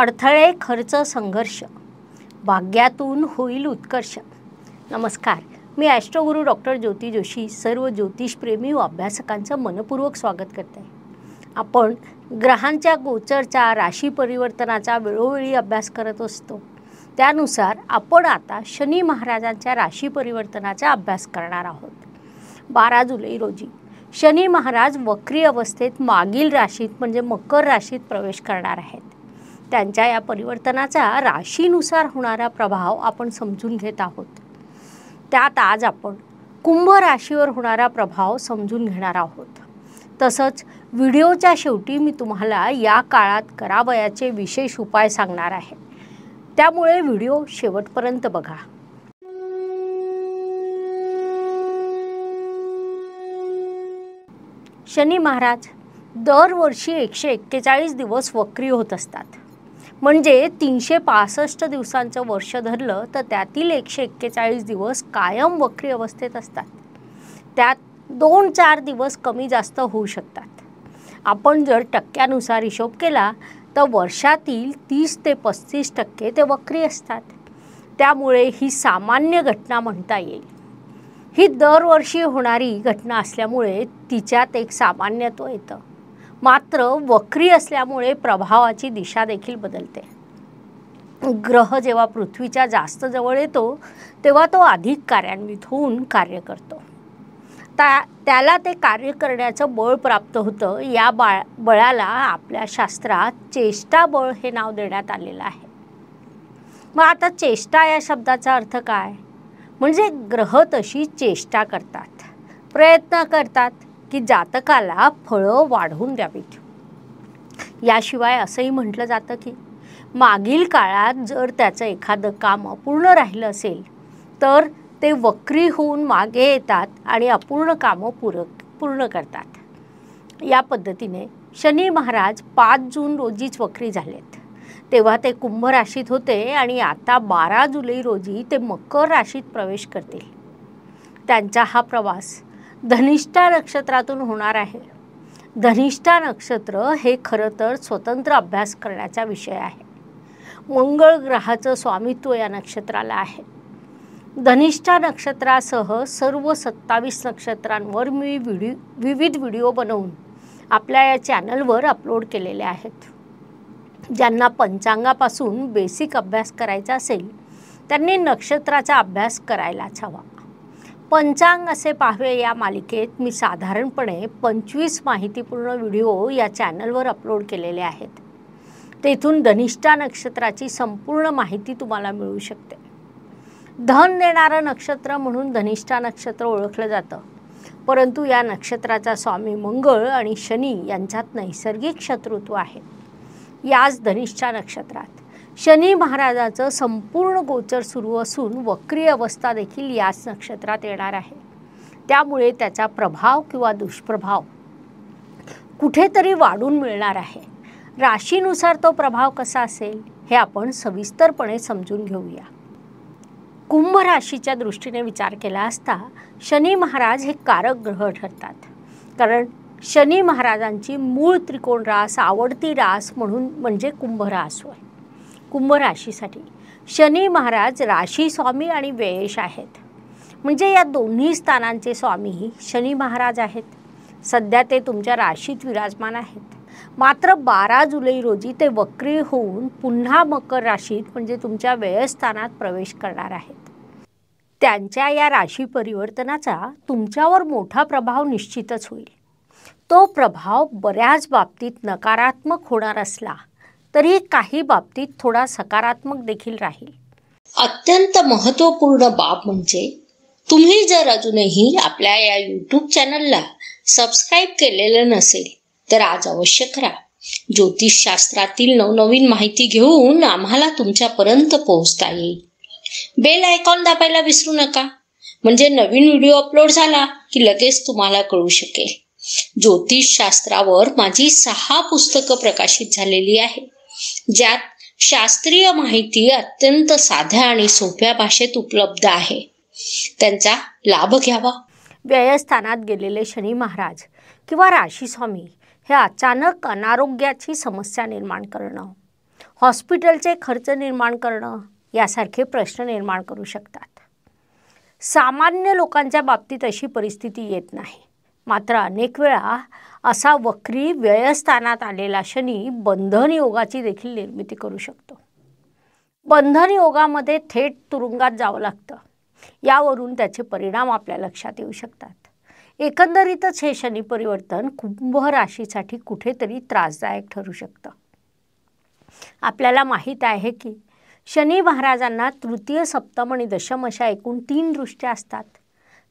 अडथळे खर्च संघर्ष भाग्यातून होईल उत्कर्ष नमस्कार मी ॲस्ट्रोगुरु डॉक्टर ज्योती जोशी सर्व ज्योतिषप्रेमी व अभ्यासकांचं मनपूर्वक स्वागत करते आपण ग्रहांच्या गोचरचा राशी परिवर्तनाचा वेळोवेळी अभ्यास करत असतो त्यानुसार आपण आता शनी महाराजांच्या राशी परिवर्तनाचा अभ्यास करणार आहोत बारा जुलै रोजी शनी महाराज वक्री अवस्थेत मागील राशीत म्हणजे मकर राशीत प्रवेश करणार आहेत त्यांच्या या परिवर्तनाचा राशीनुसार होणारा प्रभाव आपण समजून घेत आहोत त्यात आज आपण कुंभ राशीवर होणारा प्रभाव समजून घेणार आहोत तसंच व्हिडिओच्या शेवटी मी तुम्हाला या काळात करावयाचे विशेष उपाय सांगणार आहे त्यामुळे व्हिडिओ शेवटपर्यंत बघा शनी महाराज दरवर्षी एकशे एक्केचाळीस दिवस वक्री होत असतात म्हणजे तीनशे पासष्ट दिवसांचं वर्ष धरलं तर त्यातील एकशे एक्केचाळीस दिवस कायम वक्री अवस्थेत असतात त्यात दोन चार दिवस कमी जास्त होऊ शकतात आपण जर टक्क्यानुसार हिशोब केला तर वर्षातील तीस ते पस्तीस टक्के ते वक्री असतात त्यामुळे ही सामान्य घटना म्हणता येईल ही दरवर्षी होणारी घटना असल्यामुळे तिच्यात एक सामान्यत्व येतं मात्र वक्री असल्यामुळे प्रभावाची दिशा देखील बदलते ग्रह जेव्हा पृथ्वीच्या जास्त जवळ येतो तेव्हा तो अधिक कार्यान्वित होऊन कार्य करतो त्या त्याला ते कार्य करण्याचं बळ प्राप्त होतं या बाळ बळाला आपल्या शास्त्रात चेष्टा बळ हे नाव देण्यात आलेलं आहे मग आता चेष्टा या शब्दाचा अर्थ काय म्हणजे ग्रह तशी चेष्टा करतात प्रयत्न करतात की जातकाला फळं वाढवून द्यावीत याशिवाय असंही म्हटलं जातं की मागील काळात जर त्याचं एखादं काम अपूर्ण राहिलं असेल तर ते वक्री होऊन मागे येतात आणि अपूर्ण कामं पूर पूर्ण करतात या पद्धतीने शनी महाराज पाच जून रोजीच वक्री झालेत तेव्हा ते कुंभ राशीत होते आणि आता बारा जुलै रोजी ते मकर राशीत प्रवेश करतील त्यांचा हा प्रवास धनिष्ठा नक्षत्रातून होणार आहे धनिष्ठा नक्षत्र हे खरं तर स्वतंत्र अभ्यास करण्याचा विषय आहे मंगळ ग्रहाचं स्वामित्व या नक्षत्राला आहे धनिष्ठा नक्षत्रासह सर्व सत्तावीस नक्षत्रांवर मी व्हिडिओ विविध व्हिडिओ बनवून आपल्या या चॅनलवर अपलोड केलेले आहेत ज्यांना पंचांगापासून बेसिक अभ्यास करायचा असेल त्यांनी नक्षत्राचा अभ्यास करायलाच हवा पंचांग असे पाहवे या मालिकेत मी साधारणपणे पंचवीस माहितीपूर्ण व्हिडिओ या चॅनलवर अपलोड केलेले आहेत तेथून धनिष्ठा नक्षत्राची संपूर्ण माहिती तुम्हाला मिळू शकते धन देणारं नक्षत्र म्हणून धनिष्ठा नक्षत्र ओळखलं जातं परंतु या नक्षत्राचा स्वामी मंगळ आणि शनी यांच्यात नैसर्गिक शत्रुत्व आहे याच धनिष्ठा नक्षत्रात शनी महाराजाचं संपूर्ण गोचर सुरू असून वक्री अवस्था देखील याच नक्षत्रात येणार आहे त्यामुळे त्याचा प्रभाव किंवा दुष्प्रभाव कुठेतरी वाढून मिळणार आहे राशीनुसार तो प्रभाव कसा असेल हे आपण सविस्तरपणे समजून घेऊया कुंभ राशीच्या दृष्टीने विचार केला असता शनी महाराज हे कारक ग्रह ठरतात कारण शनी महाराजांची मूळ त्रिकोण रास आवडती रास म्हणून म्हणजे कुंभरास होय कुंभ राशीसाठी शनी महाराज राशी स्वामी आणि व्ययेश आहेत म्हणजे या दोन्ही स्थानांचे स्वामी शनी महाराज आहेत सध्या ते तुमच्या राशीत विराजमान आहेत मात्र बारा जुलै रोजी ते वक्री होऊन पुन्हा मकर राशीत म्हणजे तुमच्या व्ययस्थानात प्रवेश करणार आहेत त्यांच्या या राशी परिवर्तनाचा तुमच्यावर मोठा प्रभाव निश्चितच होईल तो प्रभाव बऱ्याच बाबतीत नकारात्मक होणार असला तरी काही बाबतीत थोडा सकारात्मक देखील राहील अत्यंत महत्त्वपूर्ण बाब म्हणजे तुम्ही जर अजूनही आपल्या या यूट्यूब चॅनलला सबस्क्राईब केलेलं नसेल तर आज अवश्य करा ज्योतिषशास्त्रातील नवनवीन माहिती घेऊन आम्हाला तुमच्यापर्यंत पोहोचता येईल बेल आयकॉन दाबायला विसरू नका म्हणजे नवीन व्हिडिओ अपलोड झाला की लगेच तुम्हाला कळू शकेल ज्योतिषशास्त्रावर माझी सहा पुस्तकं प्रकाशित झालेली आहेत ज्यात शास्त्रीय माहिती अत्यंत साध्या आणि सोप्या भाषेत उपलब्ध आहे त्यांचा लाभ घ्यावा व्ययस्थानात गेलेले शनी महाराज किंवा राशी स्वामी हे अचानक अनारोग्याची समस्या निर्माण करणं हॉस्पिटलचे खर्च निर्माण करणं यासारखे प्रश्न निर्माण करू शकतात सामान्य लोकांच्या बाबतीत अशी परिस्थिती येत नाही मात्र अनेक वेळा असा वक्री व्ययस्थानात आलेला शनी बंधन योगाची देखील निर्मिती करू शकतो बंधन योगामध्ये थेट तुरुंगात जावं लागतं यावरून त्याचे परिणाम आपल्या लक्षात येऊ शकतात एकंदरीतच हे शनी परिवर्तन कुंभ राशीसाठी कुठेतरी त्रासदायक ठरू शकतं आपल्याला माहीत आहे की शनी महाराजांना तृतीय सप्तम आणि दशम अशा एकूण तीन दृष्ट्या असतात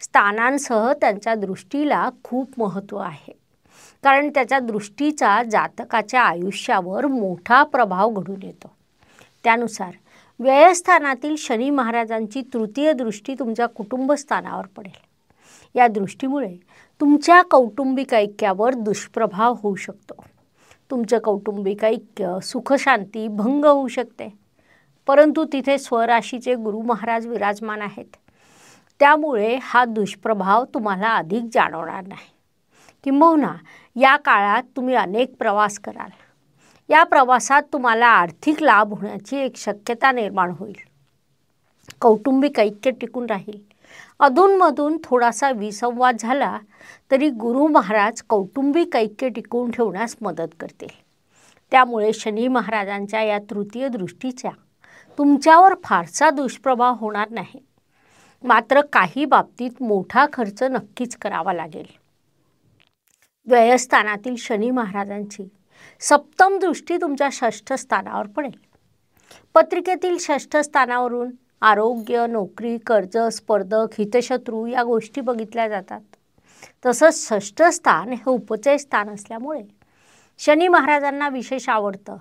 स्थानांसह त्यांच्या दृष्टीला खूप महत्त्व आहे कारण त्याच्या दृष्टीचा जातकाच्या आयुष्यावर मोठा प्रभाव घडून येतो त्यानुसार व्ययस्थानातील शनी महाराजांची तृतीय दृष्टी तुमच्या कुटुंबस्थानावर पडेल या दृष्टीमुळे तुमच्या कौटुंबिक ऐक्यावर दुष्प्रभाव होऊ शकतो तुमचं कौटुंबिक ऐक्य सुखशांती भंग होऊ शकते परंतु तिथे स्वराशीचे गुरु महाराज विराजमान आहेत त्यामुळे हा दुष्प्रभाव तुम्हाला अधिक जाणवणार नाही किंबहुना या काळात तुम्ही अनेक प्रवास कराल या प्रवासात तुम्हाला आर्थिक लाभ होण्याची एक शक्यता निर्माण होईल कौटुंबिक ऐक्य टिकून राहील अधूनमधून थोडासा विसंवाद झाला तरी गुरु महाराज कौटुंबिक ऐक्य टिकवून ठेवण्यास मदत करतील त्यामुळे शनी महाराजांच्या या तृतीय दृष्टीचा तुमच्यावर फारसा दुष्प्रभाव होणार नाही मात्र काही बाबतीत मोठा खर्च नक्कीच करावा लागेल व्ययस्थानातील शनी महाराजांची सप्तम दृष्टी तुमच्या षष्ठ स्थानावर पडेल पत्रिकेतील षष्ठ स्थानावरून आरोग्य नोकरी कर्ज स्पर्धक हितशत्रू या गोष्टी बघितल्या जातात तसंच षष्ठ स्थान हे उपचय स्थान असल्यामुळे शनी महाराजांना विशेष आवडतं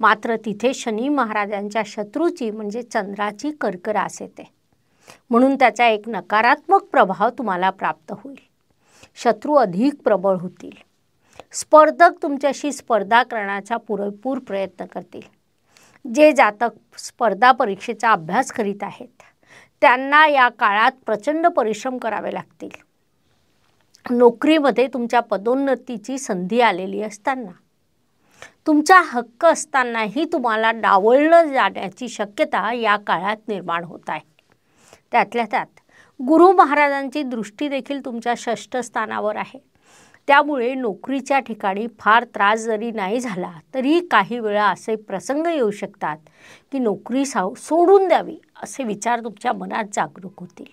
मात्र तिथे शनी महाराजांच्या शत्रूची म्हणजे चंद्राची कर्करास येते म्हणून त्याचा एक नकारात्मक प्रभाव तुम्हाला प्राप्त होईल शत्रू अधिक प्रबळ होतील स्पर्धक तुमच्याशी स्पर्धा करण्याचा पुरेपूर प्रयत्न करतील जे जातक स्पर्धा परीक्षेचा अभ्यास करीत आहेत त्यांना या काळात प्रचंड परिश्रम करावे लागतील नोकरीमध्ये तुमच्या पदोन्नतीची संधी आलेली असताना तुमचा हक्क असतानाही तुम्हाला डावळलं जाण्याची शक्यता या काळात निर्माण होत आहे त्यातल्या त्यात गुरु महाराजांची दृष्टी देखील तुमच्या षष्ठ स्थानावर आहे त्यामुळे नोकरीच्या ठिकाणी फार त्रास जरी नाही झाला तरी काही वेळा असे प्रसंग येऊ शकतात की नोकरी साव सोडून द्यावी असे विचार तुमच्या मनात जागरूक होतील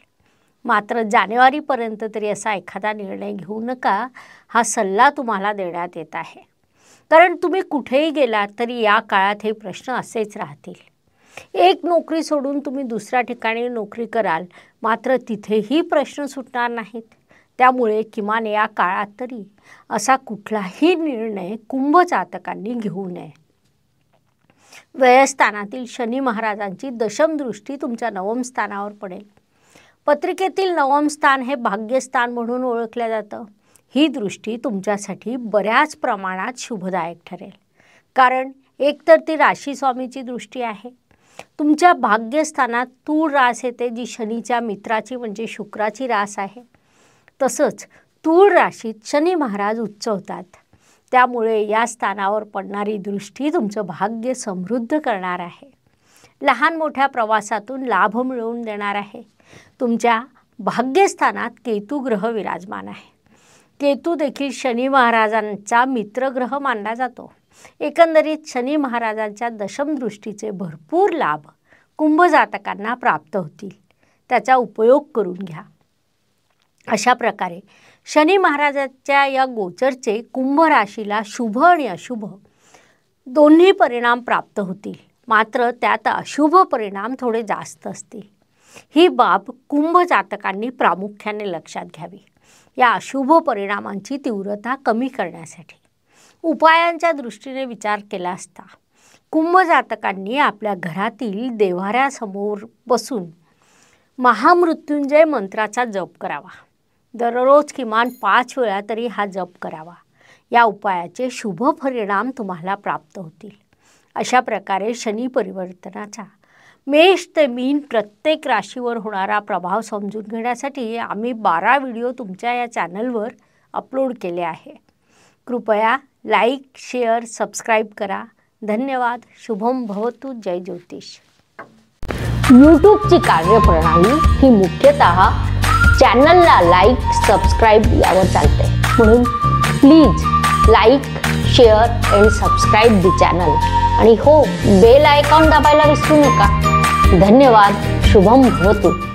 मात्र जानेवारीपर्यंत तरी असा एखादा निर्णय घेऊ नका हा सल्ला तुम्हाला देण्यात येत आहे कारण तुम्ही कुठेही गेलात तरी या काळात हे प्रश्न असेच राहतील एक नोकरी सोडून तुम्ही दुसऱ्या ठिकाणी नोकरी कराल मात्र तिथेही प्रश्न सुटणार नाहीत त्यामुळे किमान या काळात तरी असा कुठलाही निर्णय कुंभजातकांनी घेऊ नये वयस्थानातील शनी महाराजांची दशम दृष्टी तुमच्या नवम स्थानावर पडेल पत्रिकेतील नवम स्थान हे भाग्यस्थान म्हणून ओळखलं जातं ही दृष्टी तुमच्यासाठी बऱ्याच प्रमाणात शुभदायक ठरेल कारण एकतर ती राशी स्वामीची दृष्टी आहे तुमच्या भाग्यस्थानात तूळ रास येते जी शनीच्या मित्राची म्हणजे शुक्राची रास आहे तसंच तूळ राशीत शनी महाराज उच्चवतात त्यामुळे या स्थानावर पडणारी दृष्टी तुमचं भाग्य समृद्ध करणार आहे लहान मोठ्या प्रवासातून लाभ मिळवून देणार आहे तुमच्या भाग्यस्थानात केतू ग्रह विराजमान आहे केतू देखील शनी महाराजांचा मित्रग्रह मानला जातो एकंदरीत शनी महाराजांच्या दशमदृष्टीचे भरपूर लाभ कुंभजातकांना प्राप्त होतील त्याचा उपयोग करून घ्या अशा प्रकारे शनी महाराजाच्या या गोचरचे कुंभ राशीला शुभ आणि अशुभ दोन्ही परिणाम प्राप्त होतील मात्र त्यात अशुभ परिणाम थोडे जास्त असतील ही बाब कुंभ जातकांनी प्रामुख्याने लक्षात घ्यावी या अशुभ परिणामांची तीव्रता कमी करण्यासाठी उपायांच्या दृष्टीने विचार केला असता कुंभजातकांनी आपल्या घरातील देव्हाऱ्यासमोर बसून महामृत्युंजय मंत्राचा जप करावा दररोज किमान पाच वेळा तरी हा जप करावा या उपायाचे शुभ परिणाम तुम्हाला प्राप्त होतील अशा प्रकारे शनी परिवर्तनाचा मेष ते मीन प्रत्येक राशीवर होणारा प्रभाव समजून घेण्यासाठी आम्ही बारा व्हिडिओ तुमच्या या चॅनलवर अपलोड केले आहे कृपया लाईक शेअर सबस्क्राईब करा धन्यवाद शुभम भवतु जय ज्योतिष यूट्यूबची कार्यप्रणाली ही मुख्यतः चॅनलला लाईक सबस्क्राईब यावर चालते म्हणून please like share and subscribe the channel आणि हो बेल आयकॉन दाबायला विसरू नका धन्यवाद शुभम भवतु